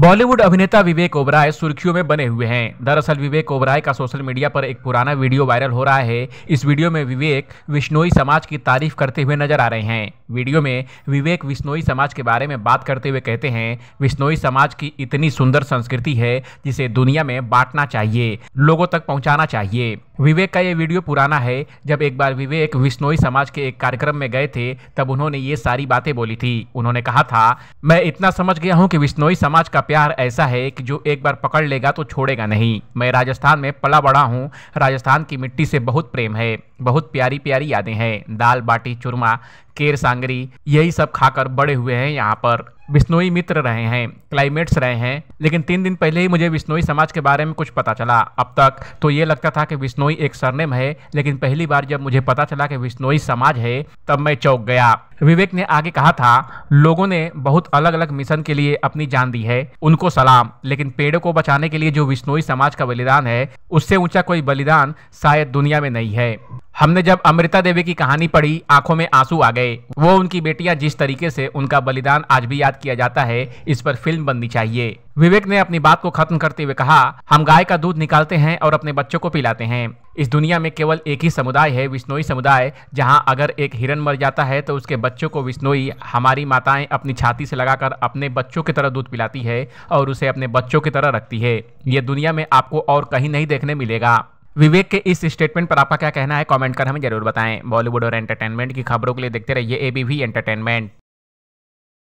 बॉलीवुड अभिनेता विवेक ओबराय सुर्खियों में बने हुए हैं दरअसल विवेक ओबराय का सोशल मीडिया पर एक पुराना वीडियो वायरल हो रहा है इस वीडियो में विवेक विश्नोई समाज की तारीफ करते हुए नजर आ रहे हैं वीडियो में विवेक विश्नोई समाज के बारे में बात करते हुए कहते हैं विश्नोई समाज की इतनी सुंदर संस्कृति है जिसे दुनिया में बांटना चाहिए लोगों तक पहुंचाना चाहिए विवेक का ये वीडियो पुराना है जब एक बार विवेक विश्नोई समाज के एक कार्यक्रम में गए थे तब उन्होंने ये सारी बातें बोली थी उन्होंने कहा था मैं इतना समझ गया हूँ कि विश्नोई समाज का प्यार ऐसा है कि जो एक बार पकड़ लेगा तो छोड़ेगा नहीं मैं राजस्थान में पला बड़ा हूँ राजस्थान की मिट्टी से बहुत प्रेम है बहुत प्यारी प्यारी यादें हैं दाल बाटी चूरमा केर सांग कांगरी यही सब खाकर बड़े हुए हैं यहाँ पर बिश्नोई मित्र रहे हैं क्लाइमेट्स रहे हैं लेकिन तीन दिन पहले ही मुझे बिश्नोई समाज के बारे में कुछ पता चला अब तक तो ये लगता था कि बिश्नोई एक सरनेम है लेकिन पहली बार जब मुझे पता चला कि बिश्नोई समाज है तब मैं चौक गया विवेक ने आगे कहा था लोगों ने बहुत अलग अलग मिशन के लिए अपनी जान दी है उनको सलाम लेकिन पेड़ों को बचाने के लिए जो बिश्नोई समाज का बलिदान है उससे ऊंचा कोई बलिदान शायद दुनिया में नहीं है हमने जब अमृता देवी की कहानी पढ़ी आंखों में आंसू आ गए वो उनकी बेटियां जिस तरीके से उनका बलिदान आज भी याद किया जाता है इस पर फिल्म बननी चाहिए विवेक ने अपनी बात को खत्म करते हुए कहा हम गाय का दूध निकालते हैं और अपने बच्चों को पिलाते हैं इस दुनिया में केवल एक ही समुदाय है विष्णोई समुदाय जहां अगर एक हिरन मर जाता है तो उसके बच्चों को विष्णोई हमारी माताएं अपनी छाती से लगाकर अपने बच्चों की तरह दूध पिलाती है और उसे अपने बच्चों की तरह रखती है ये दुनिया में आपको और कहीं नहीं देखने मिलेगा विवेक के इस स्टेटमेंट पर आपका क्या कहना है कमेंट कर हमें जरूर बताएं बॉलीवुड और एंटरटेनमेंट की खबरों के लिए देखते रहिए एबीवी एंटरटेनमेंट